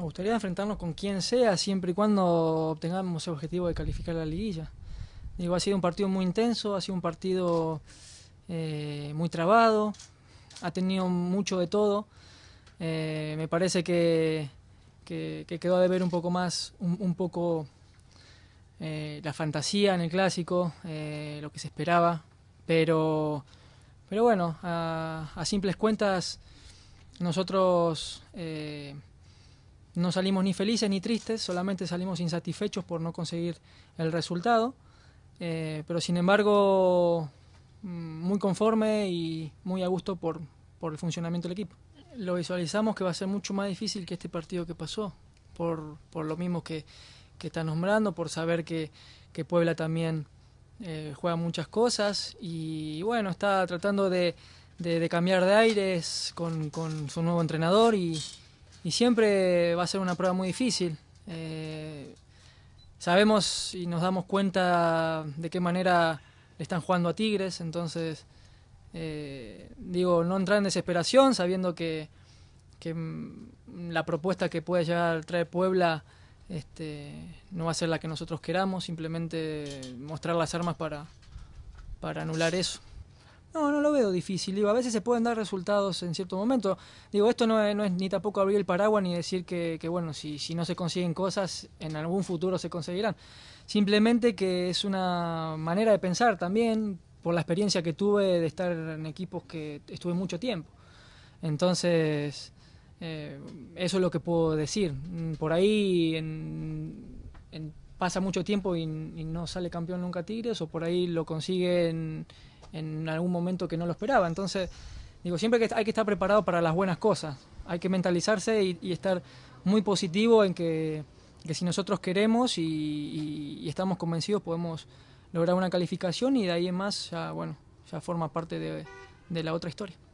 me gustaría enfrentarnos con quien sea, siempre y cuando obtengamos el objetivo de calificar la liguilla. Digo, ha sido un partido muy intenso, ha sido un partido eh, muy trabado, ha tenido mucho de todo. Eh, me parece que, quedó a deber un poco más, un, poco eh, la fantasía en el clásico, lo que se esperaba. Pero, pero bueno, a simples cuentas, nosotros no salimos ni felices ni tristes, solamente salimos insatisfechos por no conseguir el resultado, eh, pero sin embargo mm, muy conforme y muy a gusto por, el funcionamiento del equipo. Lo visualizamos que va a ser mucho más difícil que este partido que pasó, por, lo mismo que, está nombrando, por saber que, Puebla también eh, juega muchas cosas y bueno, está tratando de, cambiar de aires con, con, su nuevo entrenador y, y siempre va a ser una prueba muy difícil. Eh, sabemos y nos damos cuenta de qué manera le están jugando a Tigres, entonces eh, digo, no entrar en desesperación sabiendo que, que mm, la propuesta que puede llegar a traer Puebla este, no va a ser la que nosotros queramos, simplemente mostrar las armas para, para anular eso. No, no lo veo difícil. Digo, a veces se pueden dar resultados en cierto momento. Digo, esto no es, no es ni tampoco abrir el paraguas ni decir que, bueno, si, si no se consiguen cosas, en algún futuro se conseguirán. Simplemente que es una manera de pensar también, por la experiencia que tuve de estar en equipos que estuve mucho tiempo. Entonces, eh, eso es lo que puedo decir. Por ahí pasa mucho tiempo y, no sale campeón nunca Tigres, o por ahí lo consiguen en algún momento que no lo esperaba. Entonces, digo, siempre que hay que estar preparado para las buenas cosas, hay que mentalizarse y, estar muy positivo en que, si nosotros queremos y, estamos convencidos podemos lograr una calificación y de ahí en más ya, bueno, ya forma parte de la otra historia.